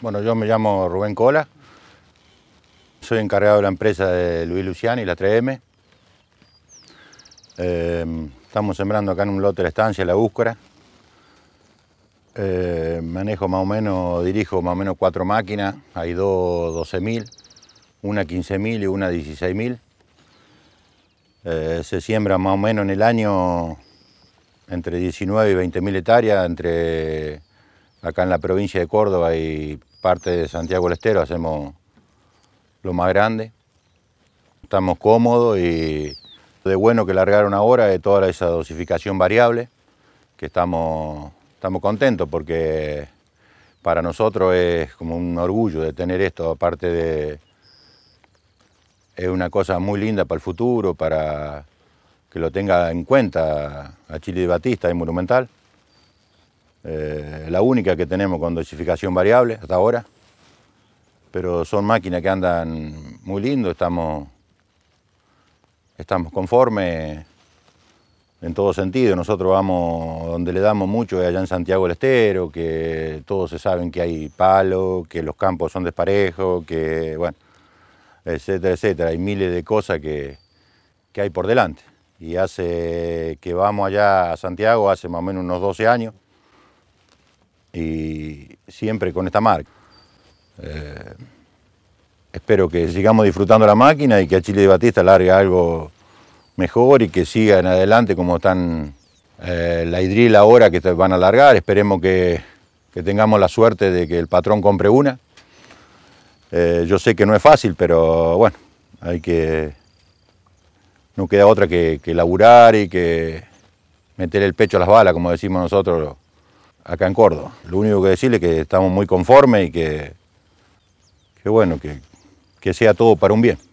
Bueno, yo me llamo Rubén Cola, soy encargado de la empresa de Luis Luciani, la 3M. Em, estamos sembrando acá en un lote de la estancia, la úscara. Em, manejo más o menos, dirijo más o menos cuatro máquinas, hay dos 12.000, una 15.000 y una 16.000. Eh, se siembra más o menos en el año entre 19 y 20.000 hectáreas, entre acá en la provincia de Córdoba y parte de Santiago del Estero, hacemos lo más grande. Estamos cómodos y de bueno que largaron ahora de toda esa dosificación variable, que estamos, estamos contentos porque para nosotros es como un orgullo de tener esto, aparte de... Es una cosa muy linda para el futuro, para que lo tenga en cuenta a Chile de Batista, es monumental. Eh, la única que tenemos con dosificación variable hasta ahora. Pero son máquinas que andan muy lindo, estamos, estamos conformes en todo sentido. Nosotros vamos donde le damos mucho, allá en Santiago del Estero, que todos se saben que hay palo, que los campos son desparejos, que, bueno, etcétera, etcétera. Hay miles de cosas que, que hay por delante. Y hace que vamos allá a Santiago, hace más o menos unos 12 años, y siempre con esta marca. Eh, espero que sigamos disfrutando la máquina y que a Chile de Batista largue algo mejor y que siga en adelante como están eh, la hidril ahora que van a alargar... Esperemos que, tengamos la suerte de que el patrón compre una. Eh, yo sé que no es fácil, pero bueno, hay que. No queda otra que laburar y que meter el pecho a las balas, como decimos nosotros acá en Córdoba. Lo único que decirle es que estamos muy conformes y que, que bueno, que, que sea todo para un bien.